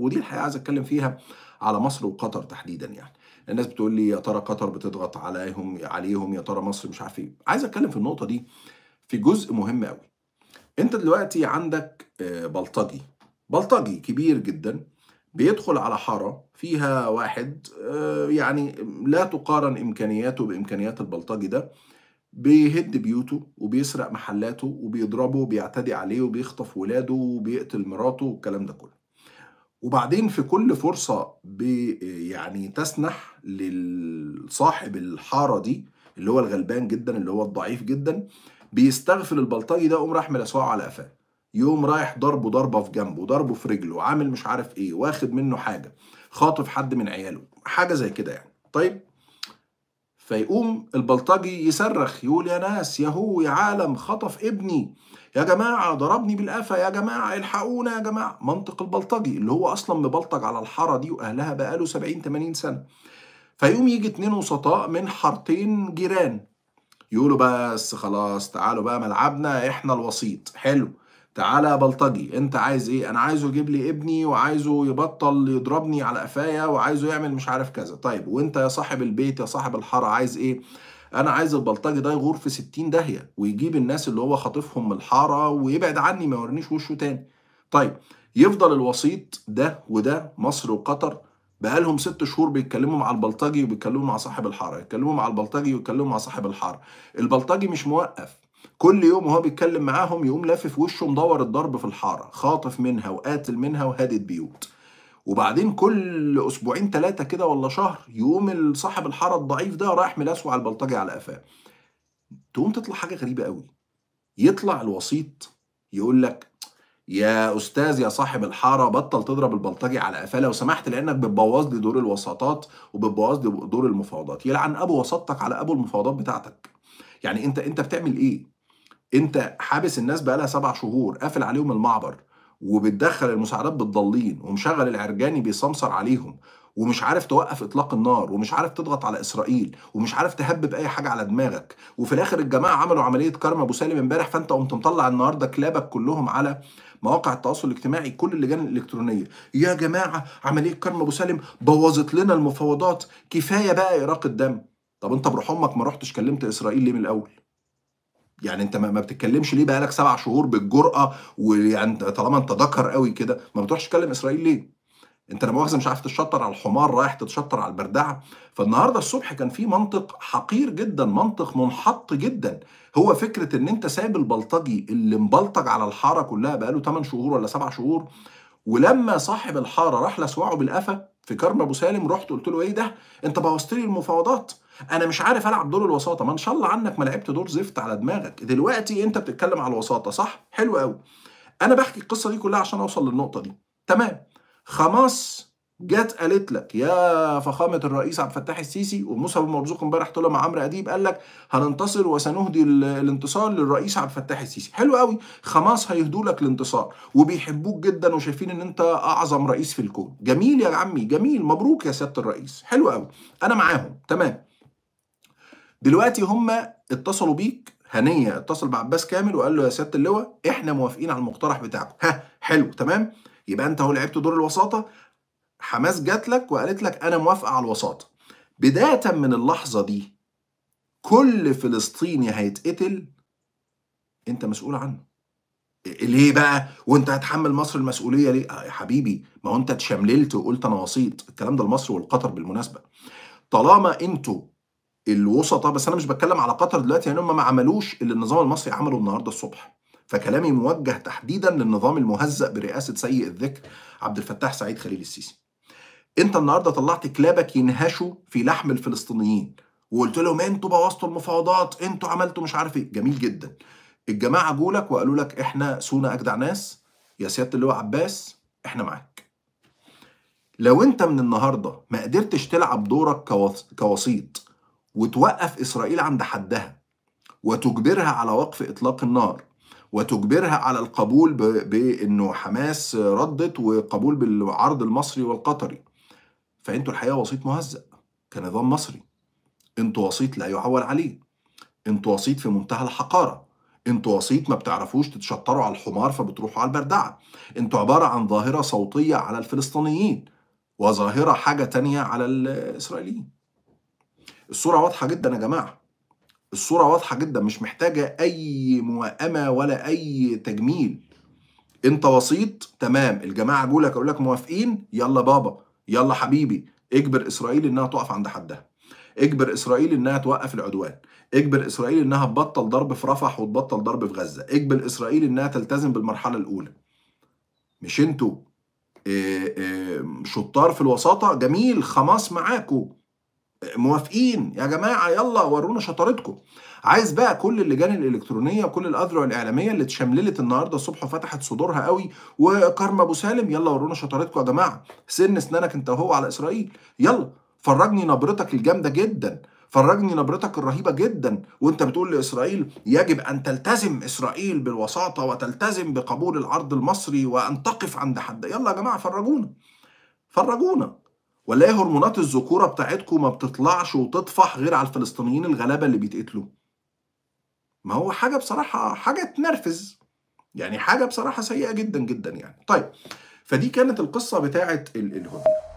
ودي الحقيقه عايز اتكلم فيها على مصر وقطر تحديدا يعني الناس بتقول لي يا ترى قطر بتضغط عليهم عليهم يا ترى مصر مش عارف ايه عايز اتكلم في النقطه دي في جزء مهم قوي انت دلوقتي عندك آه، بلطجي بلطجي كبير جدا بيدخل على حارة فيها واحد آه، يعني لا تقارن إمكانياته بإمكانيات البلطجي ده بيهد بيوته وبيسرق محلاته وبيضربه وبيعتدي عليه وبيخطف ولاده وبيقتل مراته والكلام ده كله وبعدين في كل فرصة يعني تسنح لصاحب الحارة دي اللي هو الغلبان جدا اللي هو الضعيف جدا بيستغفل البلطجي ده قوم راح ملسوعه على قفاه يقوم رايح ضربه ضربه في جنبه ضربه في رجله عامل مش عارف ايه واخد منه حاجه خاطف حد من عياله حاجه زي كده يعني طيب فيقوم البلطجي يصرخ يقول يا ناس يا هو يا عالم خطف ابني يا جماعة ضربني بالقفا يا جماعة الحقونا يا جماعة منطق البلطجي اللي هو أصلا مبلطج على الحارة دي وأهلها بقاله 70 80 سنة فيقوم يجي اتنين وسطاء من حارتين جيران يقولوا بس خلاص تعالوا بقى ملعبنا احنا الوسيط حلو تعالى يا بلطجي انت عايز ايه انا عايزه يجيب لي ابني وعايزه يبطل يضربني على قفايا وعايزه يعمل مش عارف كذا طيب وانت يا صاحب البيت يا صاحب الحاره عايز ايه انا عايز البلطجي ده يغور في 60 داهيه ويجيب الناس اللي هو خاطفهم من الحاره ويبعد عني ما يورينيش وشه تاني طيب يفضل الوسيط ده وده مصر وقطر بقالهم ست شهور بيتكلموا مع البلطجي وبيتكلموا مع صاحب الحاره يتكلموا مع البلطجي ويتكلموا مع صاحب الحاره البلطجي مش موقف كل يوم وهو بيتكلم معاهم يقوم لافف وشه مدور الضرب في الحاره خاطف منها وقاتل منها وهدد بيوت وبعدين كل اسبوعين ثلاثه كده ولا شهر يقوم صاحب الحاره الضعيف ده رايح ملاسو على البلطجي على قفاه تقوم تطلع حاجه غريبه قوي يطلع الوسيط يقول لك يا استاذ يا صاحب الحاره بطل تضرب البلطجي على قفاه لو سمحت لانك بتبوظ لي دور الوساطات وبتبوظ لي دور المفاوضات يلعن ابو وساطتك على ابو المفاوضات بتاعتك يعني انت انت بتعمل ايه انت حابس الناس بقالها سبع شهور قافل عليهم المعبر وبتدخل المساعدات بالضالين ومشغل العرجاني بيصمصر عليهم ومش عارف توقف اطلاق النار ومش عارف تضغط على اسرائيل ومش عارف تهبب اي حاجه على دماغك وفي الاخر الجماعه عملوا عمليه كارما ابو سالم امبارح فانت قمت مطلع النهارده كلابك كلهم على مواقع التواصل الاجتماعي كل اللجان الالكترونيه يا جماعه عمليه كارما ابو سالم بوظت لنا المفاوضات كفايه بقى اراقه دم طب انت بروح امك ما رحتش كلمت اسرائيل ليه من الاول يعني انت ما بتتكلمش ليه بقالك سبع شهور بالجرأه ويعني طالما انت ذكر قوي كده ما بتروحش تكلم اسرائيل ليه؟ انت لا مؤاخذه مش عارف تتشطر على الحمار رايح تتشطر على البردعه فالنهارده الصبح كان في منطق حقير جدا منطق منحط جدا هو فكره ان انت سايب البلطجي اللي مبلطج على الحاره كلها بقاله 8 شهور ولا 7 شهور ولما صاحب الحاره راح لسوعه بالقفا في كرم ابو سالم رحت قلت له ايه ده انت بوظت لي المفاوضات انا مش عارف العب دور الوساطه ما ان شاء الله عنك ما لعبت دور زفت على دماغك دلوقتي انت بتتكلم على الوساطه صح حلو قوي انا بحكي القصه دي كلها عشان اوصل للنقطه دي تمام خماس جت قالت لك يا فخامه الرئيس عبد الفتاح السيسي ومصعب مرزوق امبارح طلع مع عمرو اديب قال لك هننتصر وسنهدي الانتصار للرئيس عبد الفتاح السيسي حلو قوي خماس هيهدوا لك الانتصار وبيحبوك جدا وشايفين ان انت اعظم رئيس في الكون جميل يا عمي جميل مبروك يا سياده الرئيس حلو قوي انا معاهم تمام دلوقتي هم اتصلوا بيك هنيه اتصل بعباس كامل وقال له يا سياده اللواء احنا موافقين على المقترح بتاعكم ها حلو تمام يبقى انت اهو لعبت دور الوساطه حماس جات لك وقالت لك انا موافقه على الوساطه بدايه من اللحظه دي كل فلسطيني هيتقتل انت مسؤول عنه إيه ليه بقى وانت هتحمل مصر المسؤوليه ليه آه يا حبيبي ما هو انت اتشمللت وقلت انا وسيط الكلام ده لمصر والقطر بالمناسبه طالما انتوا الوسطاء بس انا مش بتكلم على قطر دلوقتي يعني هم ما عملوش اللي النظام المصري عمله النهارده الصبح فكلامي موجه تحديدا للنظام المهزأ برئاسه سيء الذكر عبد الفتاح سعيد خليل السيسي انت النهارده طلعت كلابك ينهشوا في لحم الفلسطينيين وقلت لهم انتوا بوظتوا المفاوضات انتوا عملتوا مش عارف ايه جميل جدا الجماعه جولك وقالوا لك احنا سونا اجدع ناس يا سياده اللواء عباس احنا معاك لو انت من النهارده ما قدرتش تلعب دورك كوسيط وتوقف اسرائيل عند حدها وتجبرها على وقف اطلاق النار وتجبرها على القبول بانه حماس ردت وقبول بالعرض المصري والقطري فانتوا الحقيقه وسيط مهزأ كنظام مصري انتوا وسيط لا يعول عليه انتوا وسيط في منتهى الحقاره انتوا وسيط ما بتعرفوش تتشطروا على الحمار فبتروحوا على البردعه انتوا عباره عن ظاهره صوتيه على الفلسطينيين وظاهره حاجه تانية على الاسرائيليين الصوره واضحه جدا يا جماعه الصوره واضحه جدا مش محتاجه اي موائمه ولا اي تجميل انت وسيط تمام الجماعه جولك اقول لك موافقين يلا بابا يلا حبيبي اجبر اسرائيل انها تقف عند حدها اجبر اسرائيل انها توقف العدوان اجبر اسرائيل انها تبطل ضرب في رفح وتبطل ضرب في غزه اجبر اسرائيل انها تلتزم بالمرحله الاولى مش انتوا آه، آه، شطار في الوساطه جميل خماس معاكم موافقين يا جماعه يلا ورونا شطارتكم عايز بقى كل اللجان الالكترونيه وكل الاذرع الاعلاميه اللي اتشمللت النهارده الصبح وفتحت صدورها قوي وكارما ابو سالم يلا ورونا شطارتكم يا جماعه سن سنانك انت وهو على اسرائيل يلا فرجني نبرتك الجامده جدا فرجني نبرتك الرهيبة جدا وانت بتقول لإسرائيل يجب أن تلتزم إسرائيل بالوساطة وتلتزم بقبول العرض المصري وأن تقف عند حد يلا يا جماعة فرجونا فرجونا ولا ايه هرمونات الذكوره بتاعتكم ما بتطلعش وتطفح غير على الفلسطينيين الغلابه اللي بيتقتلوا ما هو حاجه بصراحه حاجه تنرفز يعني حاجه بصراحه سيئه جدا جدا يعني طيب فدي كانت القصه بتاعه الهدنه